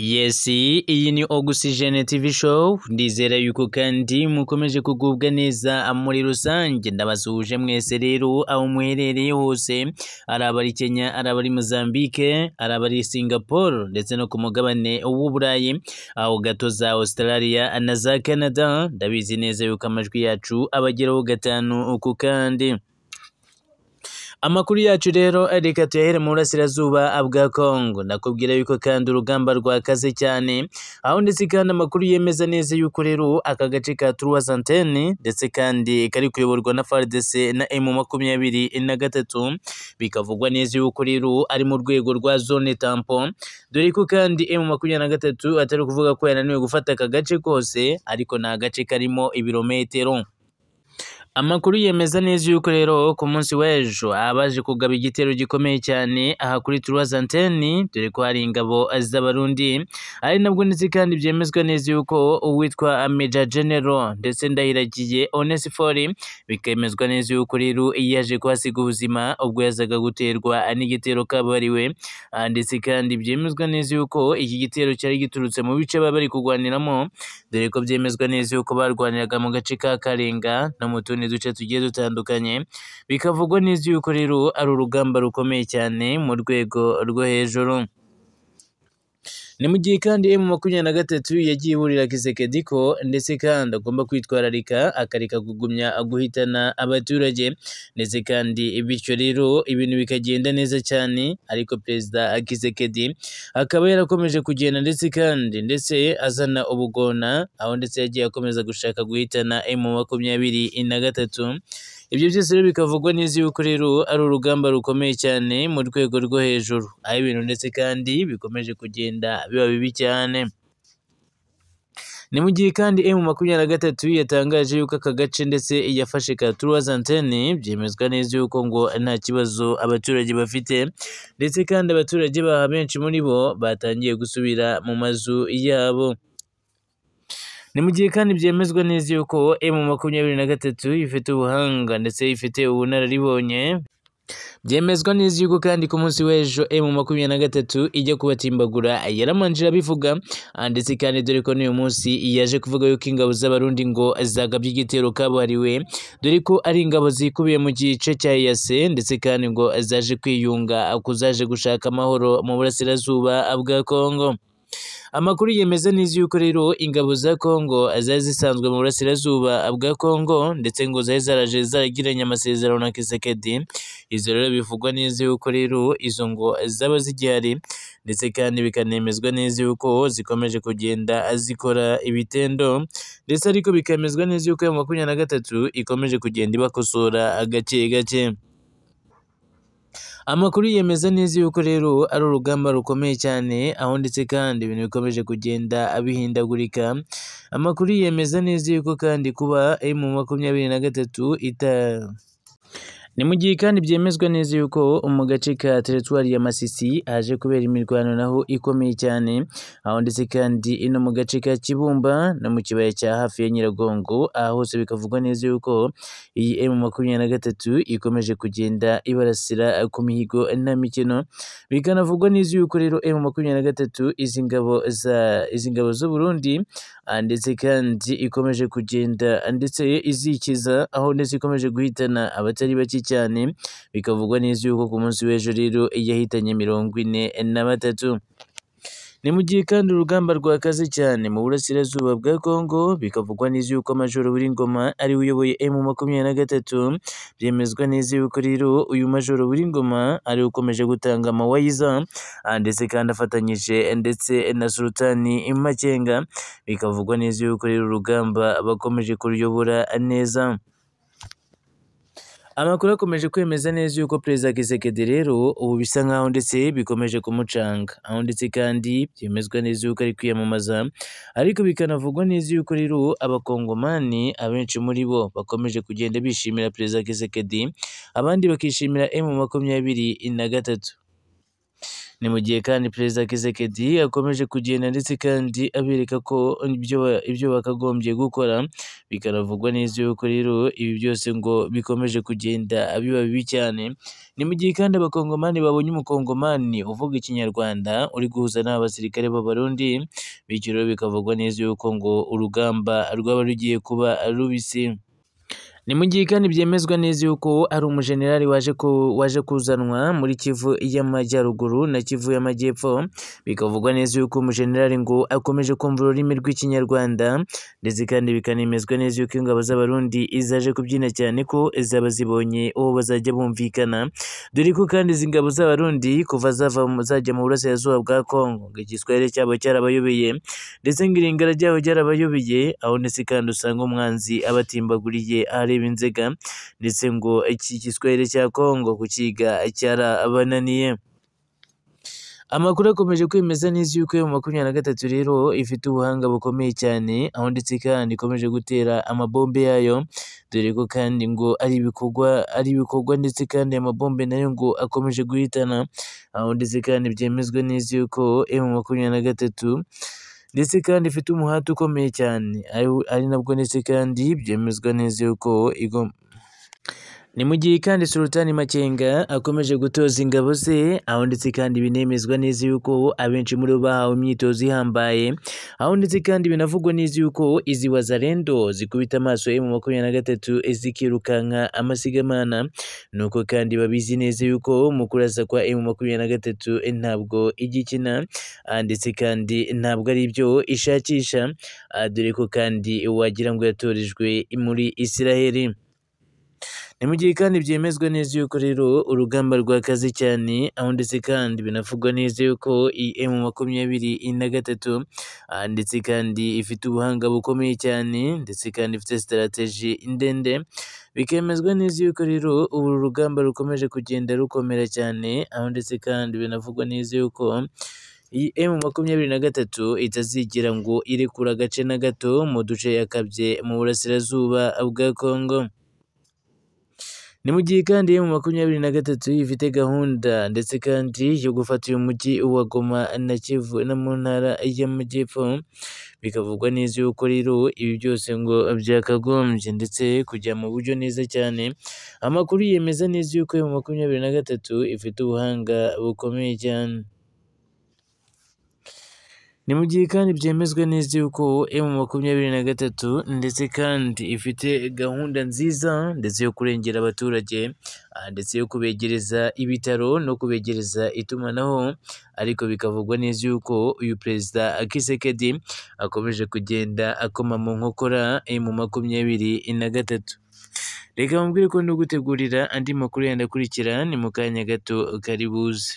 yesi iyi ni ogisijeni tivi showu ndizera yuko kandi mukomeje kugubwa neza muri rusange ndabasuhuje mwese rero aho muherereye hose arabari kenya arabari abari arabari ari singapore ndetse no ku mugabane w'uburayi aho gato za australia na za canada ndabizi neza yuko amajwi yacu abageraho gatanu ku kandi Amakuru yacu rero reka tuyahere mu burasirazuba bwa Kongo nakubwira yuko kandi urugamba rwakaze cyane aho ndetse kandi amakuru yemeza neza yuko rero aka gace ka Troisantene ndetse kandi kari kuyoborwa na FARDC na M makumyabiri na gatatu bikavugwa neza yuko rero ari mu rwego rwa zone tampo dore ko kandi M makumyabiri na gatatu atari ukuvuga ko yananiwe gufata aka gace kose ariko ni agace karimo ibirometero Amakuru yemeza neza yuko rero ku munsi w'ejo abaje kugaba igitero gikomeye cyane aha kuri Trois Antennes dore ko hari ingabo z'abarundi ari nabwo ndetse kandi byemezwa neza yuko uwitwa Major General ndetse ndahiragiye Onesphore bikemezwa neza yuko rero yaje kuhasiga ubuzima ubwo yazaga guterwa n'igitero kabariwe ah, ndetse kandi byemezwa neza yuko iki gitero cyari giturutse mu bice baba bari kurwaniramo dore ko byemezwa neza yuko barwaniraga mu gace ka Karenga no mu tundi duce tugiye dutandukanye bikavugwa neza yuko rero ari urugamba rukomeye cyane mu rwego rwo hejuru. Ni mu gihe kandi M makumyabiri na gatatu yagiye iburira Kisekedi ko ndetse kandi agomba kwitwararika akareka kugumya guhitana abaturage ndetse kandi bityo rero ibintu bikagenda neza cyane ariko Perezida Kisekedi akaba yarakomeje kugenda ndetse kandi ndetse azana ubugona aho ndetse yagiye akomeza gushaka guhitana M makumyabiri na gatatu Ibyo byose rero bikavugwa neza yuko rero ari urugamba rukomeye cyane mu rwego rwo hejuru, aho ibintu ndetse kandi bikomeje kugenda biba bibi cyane. Ni mu gihe kandi M makumyabiri na gatatu yatangaje yuko aka gace ndetse yafashe ka Turwaza byemezwa neza yuko ngo nta kibazo abaturage bafite ndetse kandi abaturage baha benshi muri bo batangiye gusubira mu mazu yabo. Ni mu gihe kandi byemezwa neza yuko M makumyabiri na gatatu ifite ubuhanga ndetse ifite ubunararibonye byemezwa neza yuko kandi ku munsi w'ejo M makumyabiri na gatatu ijya kubatimbagura yaramanjira abivuga ndetse kandi dore ko n'uyu munsi yaje kuvuga yuko ingabo z'abarundi ngo zagabye igitero kabuhariwe dore ko ari ingabo zikubiye mu gice cya yase ndetse kandi ngo zaje kwiyunga ku zaje gushaka amahoro mu burasirazuba bwa Kongo amakuru yemeza neza yuko rero ingabo za Kongo zari zisanzwe mu burasirazuba bwa Kongo ndetse ngo zari zaraje zaragiranye amasezerano na Kisekedi izo rero bivugwa neza yuko rero izo ngo zaba zigihari ndetse kandi bikanemezwa neza yuko zikomeje kugenda zikora ibitendo ndetse ariko bikemezwa neza yuko ya makumyabiri na gatatu ikomeje kugenda ibakosora gake gake Amakuru yemeza neza yuko rero ari urugamba rukomeye cyane aho ndetse kandi ibintu bikomeje kugenda bihindagurika, amakuru yemeza neza yuko kandi kuba M makumyabiri na gatatu ita Ni mu gihe kandi byemezwa neza yuko mu gace ka teritwari ya Masisi haje kubera imirwano naho ikomeye cyane aho ndetse kandi ino mu gace ka Kibumba no mu kibaya cya hafi ya Nyiragongo aha hose bikavugwa neza yuko iyi M makumyabiri na gatatu ikomeje kugenda ibarasira ku mihigo nta bikanavugwa neza yuko rero M makumyabiri na gatatu izi ngabo za izi ngabo z'u Burundi ndetse kandi ikomeje kugenda ndetse izikiza aho ndetse ikomeje guhitana abatari bake cyane bikavugwa neza yuko ku munsi w'ejo rero yahitanye mirongo ine na batatu ni mu gihe kandi urugamba rwakaze cyane mu burasirazuba bwa Kongo bikavugwa neza yuko Majoro W'Ingoma ari we uyoboye M makumyabiri na gatatu byemezwa neza yuko rero uyu Majoro W'Ingoma ari we ukomeje gutanga amawayiza ndetse kandi afatanyije ndetse na Sultani Makenga bikavugwa neza yuko rero urugamba bakomeje kuruyobora neza Amakuru akomeje kwemeza neza yuko Perezida Kisekedi rero ubu bisa nkaho ndetse bikomeje kumucanga, aho ndetse kandi byemezwa neza yuko ari kwiyamamaza, ariko bikanavugwa neza yuko rero abakongomani abenshi muri bo bakomeje kugenda bishimira Perezida Kisekedi, abandi bakishimira M makumyabiri na gatatu. Ni mu gihe kandi Perezida Kisekedi akomeje kugenda ndetse kandi abereka ko ibyo bakagombye gukora bikaravugwa neza yuko rero ibi byose ngo bikomeje kugenda biba bibi cyane ni mu gihe kandi abakongomani babonye umukongomani uvuga ikinyarwanda uri guhuza n'abasirikare b'abarundi bityo rero bikavugwa neza yuko ngo urugamba rwaba rugiye kuba rubisi. ni mu gihe kandi byemezwa neza yuko ari umujenerali waje waje kuzanwa muri Kivu y'Amajyaruguru na Kivu y'Amajyepfo bikavugwa neza yuko umujenerali ngo akomeje kumva ururimi rw'ikinyarwanda ndetse kandi bikanemezwa neza yuko ingabo z'abarundi zaje kubyina cyane ko zaba zibonye uwo bazajya bumvikana dore ko kandi izi ngabo z'abarundi kuva zava zajya mu burasirazuba bwa Kongo ngo igiswahili cyabo cyarabayobeye ndetse ngo iringara ryabo ryarabayobeye aho ndetse kandi usanga umwanzi abatimbaguriye ari b'inziga ndetse ngo iki giswahili cya Congo kukiga cyarabananiye amakuru akomeje kwemeza neza yuko yo makumyabiri na gatatu rero ifite ubuhanga bukomeye cyane aho ndetse kandi ikomeje gutera amabombe yayo dore ko kandi ngo ari ibikorwa ari ibikorwa ndetse kandi amabombe nayo ngo akomeje guhitana aho ndetse kandi byemezwa neza yuko emu makumyabiri na gatatu ndetse kandi ifite umuhate ukomeye cyane ari nabwo ndetse kandi byemezwa neza yuko igomba. ni mu gihe kandi Sultani Makenga akomeje gutoza ingabo ze aho ndetse kandi binemezwa neza yuko abenshi muri bo bahawe imyitozo ihambaye aho ndetse kandi binavugwa neza yuko izi wazalendo zikubita amaso ye mu makumyabiri na gatatu zikirukanka amasigamana nuko kandi babizi neza yuko mu kurasa kwa mu makumyabiri na gatatu ntabwo igikina ah, ndetse kandi ntabwo ari byo ishakisha ah, dore ko kandi wagira ngo yatorejwe muri Israel Ni mu gihe kandi byemezwa neza yuko rero urugamba rwakaze cyane aho ndetse kandi binavugwa neza yuko iyi emu makumyabiri na gatatu ah, ndetse kandi ifite ubuhanga bukomeye cyane ndetse kandi ifite sitarateji ndende bikemezwa neza yuko rero uru rugamba rukomeje kugenda rukomera cyane aho ndetse kandi binavugwa neza yuko iyi emu makumyabiri na gatatu itazigira ngo irekura agace na gato mu duce yakabye mu burasirazuba bwa Congo. Ni mu gihe kandi mu makumyabiri na gatatu ifite gahunda ndetse kandi yo gufata uyu mujyi wa Goma na Kivu no mu ntara y'Amajyepfo, bikavugwa neza yuko rero ibi byose ngo byakagombye ndetse kujya mu buryo neza cyane, amakuru yemeza neza yuko mu makumyabiri na gatatu ifite ubuhanga bukomeye cyane. ni mu gihe kandi byemezwa neza yuko emu makumyabiri na gatatu ndetse kandi ifite gahunda nziza ndetse yo kurengera abaturage ah, ndetse yo kubegereza ibitaro no kubegereza itumanaho ariko bikavugwa neza yuko uyu perezida Kisekedi akomeje kugenda akoma mu nkokora emu makumyabiri na gatatu reka mubwire ko no gutegurira andi makuru yandakurikira ni mu kanya gato karibuze